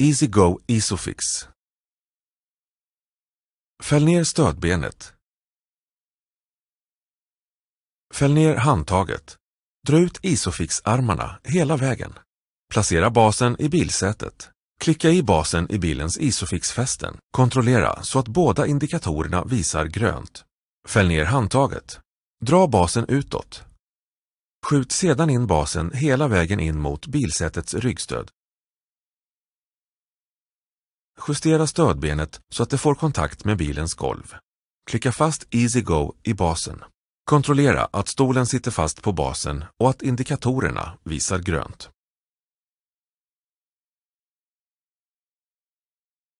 EasyGo Isofix. Fäll ner stödbenet. Fäll ner handtaget. Dra ut Isofix-armarna hela vägen. Placera basen i bilsätet. Klicka i basen i bilens Isofix-fästen. Kontrollera så att båda indikatorerna visar grönt. Fäll ner handtaget. Dra basen utåt. Skjut sedan in basen hela vägen in mot bilsätets ryggstöd Justera stödbenet så att det får kontakt med bilens golv. Klicka fast Easy Go i basen. Kontrollera att stolen sitter fast på basen och att indikatorerna visar grönt.